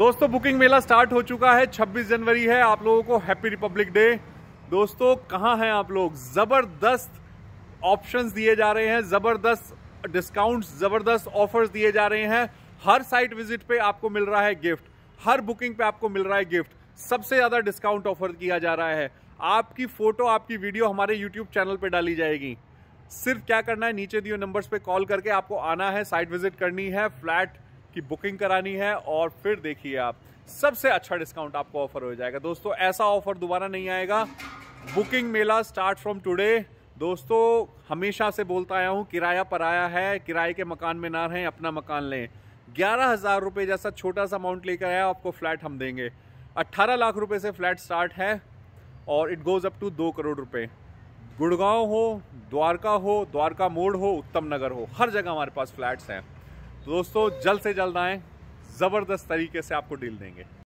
दोस्तों बुकिंग मेला स्टार्ट हो चुका है 26 जनवरी है आप लोगों को हैप्पी रिपब्लिक डे दोस्तों कहाँ हैं आप लोग ज़बरदस्त ऑप्शंस दिए जा रहे हैं ज़बरदस्त डिस्काउंट्स ज़बरदस्त ऑफर्स दिए जा रहे हैं हर साइट विजिट पे आपको मिल रहा है गिफ्ट हर बुकिंग पे आपको मिल रहा है गिफ्ट सबसे ज़्यादा डिस्काउंट ऑफर किया जा रहा है आपकी फ़ोटो आपकी वीडियो हमारे यूट्यूब चैनल पर डाली जाएगी सिर्फ क्या करना है नीचे दिए नंबर्स पे कॉल करके आपको आना है साइट विजिट करनी है फ्लैट की बुकिंग करानी है और फिर देखिए आप सबसे अच्छा डिस्काउंट आपको ऑफर हो जाएगा दोस्तों ऐसा ऑफर दोबारा नहीं आएगा बुकिंग मेला स्टार्ट फ्रॉम टुडे दोस्तों हमेशा से बोलता आया हूँ किराया पर आया है किराए के मकान में ना रहें अपना मकान लें ग्यारह हज़ार रुपये जैसा छोटा सा अमाउंट लेकर आया आपको फ्लैट हम देंगे अट्ठारह लाख रुपये से फ्लैट स्टार्ट है और इट गोज़ अप टू दो करोड़ रुपये गुड़गांव हो द्वारका हो द्वारका मोड़ हो उत्तम नगर हो हर जगह हमारे पास फ्लैट्स हैं तो दोस्तों जल्द से जल्द आएँ ज़बरदस्त तरीके से आपको डील देंगे